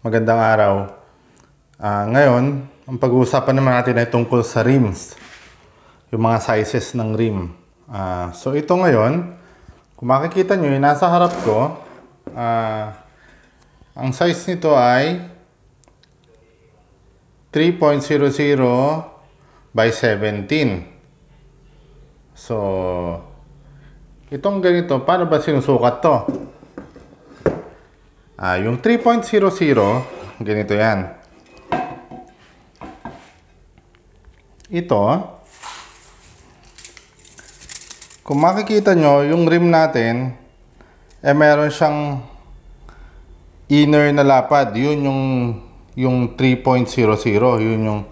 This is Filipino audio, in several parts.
Magandang araw. Uh, ngayon, ang pag-uusapan naman natin ay tungkol sa rims. Yung mga sizes ng rim. Uh, so ito ngayon, kung makikita nyo, eh, nasa harap ko, uh, ang size nito ay 3.00 by 17. So, itong ganito, paano ba sinusukat to? Uh, yung 3.00, ganito yan. Ito, kung makikita nyo, yung rim natin, eh meron siyang inner na lapad. Yun yung, yung 3.00, yun yung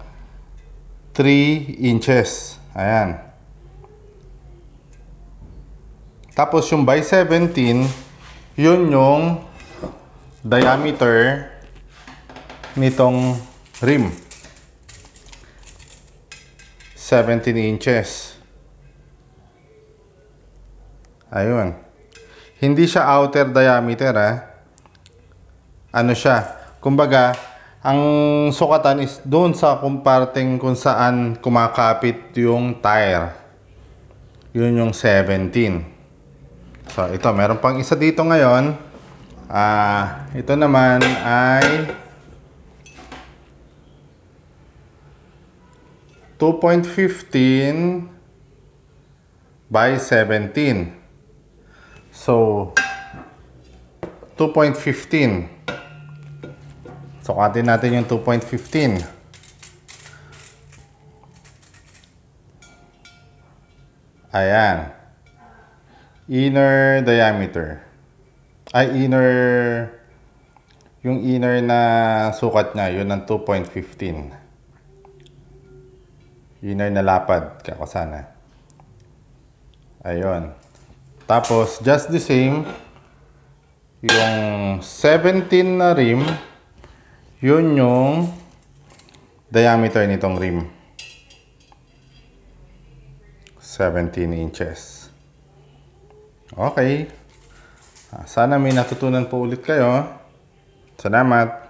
3 inches. Ayan. Tapos yung by 17, yun yung diameter nitong rim. 17 inches. Ayun. Hindi siya outer diameter ha. Ah. Ano siya? Kumbaga, ang sukatan is doon sa kumparting kung saan kumakapit yung tire. Yun yung 17. So, ito, meron pang isa dito ngayon. Ah, ito naman ay 2.15 by 17. So, 2.15. Sukatin natin yung 2.15. Ayan. Inner diameter ay inner yung inner na sukat niya yun ang 2.15 inner na lapad kakasana ayun tapos just the same yung 17 na rim yun yung diameter nitong rim 17 inches okay Ah, sana may natutunan po ulit kayo. Salamat.